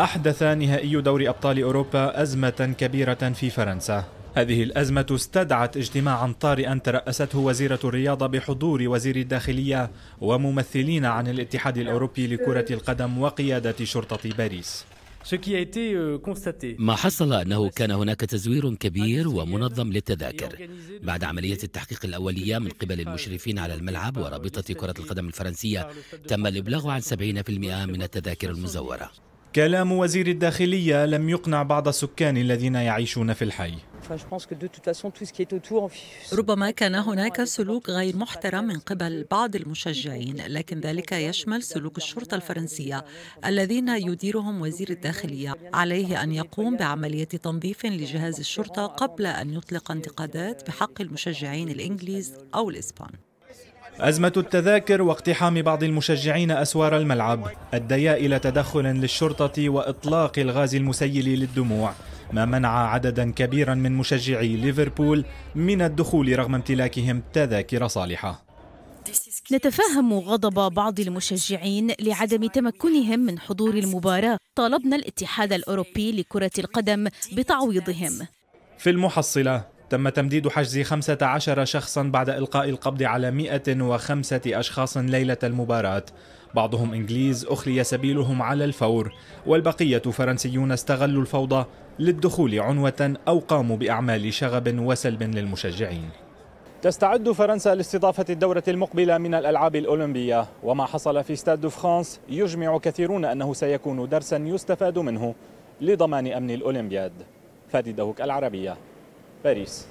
أحدث نهائي دوري أبطال أوروبا أزمة كبيرة في فرنسا هذه الأزمة استدعت اجتماعا طارئا ترأسته وزيرة الرياضة بحضور وزير الداخلية وممثلين عن الاتحاد الأوروبي لكرة القدم وقيادة شرطة باريس euh, ما حصل أنه كان هناك تزوير كبير ومنظم للتذاكر بعد عملية التحقيق الأولية من قبل المشرفين على الملعب ورابطة كرة القدم الفرنسية تم الإبلاغ عن 70% من التذاكر المزورة كلام وزير الداخلية لم يقنع بعض السكان الذين يعيشون في الحي ربما كان هناك سلوك غير محترم من قبل بعض المشجعين لكن ذلك يشمل سلوك الشرطة الفرنسية الذين يديرهم وزير الداخلية عليه أن يقوم بعملية تنظيف لجهاز الشرطة قبل أن يطلق انتقادات بحق المشجعين الإنجليز أو الإسبان أزمة التذاكر واقتحام بعض المشجعين أسوار الملعب أديا إلى تدخل للشرطة وإطلاق الغاز المسيل للدموع ما منع عددا كبيرا من مشجعي ليفربول من الدخول رغم امتلاكهم تذاكر صالحة نتفهم غضب بعض المشجعين لعدم تمكنهم من حضور المباراة طالبنا الاتحاد الأوروبي لكرة القدم بتعويضهم في المحصلة تم تمديد حجز 15 شخصا بعد إلقاء القبض على 105 أشخاص ليلة المباراة بعضهم إنجليز أخلي سبيلهم على الفور والبقية فرنسيون استغلوا الفوضى للدخول عنوة أو قاموا بأعمال شغب وسلب للمشجعين تستعد فرنسا لاستضافة الدورة المقبلة من الألعاب الأولمبية وما حصل في ستاد دو فرانس يجمع كثيرون أنه سيكون درسا يستفاد منه لضمان أمن الأولمبياد فادي دهوك العربية Paris.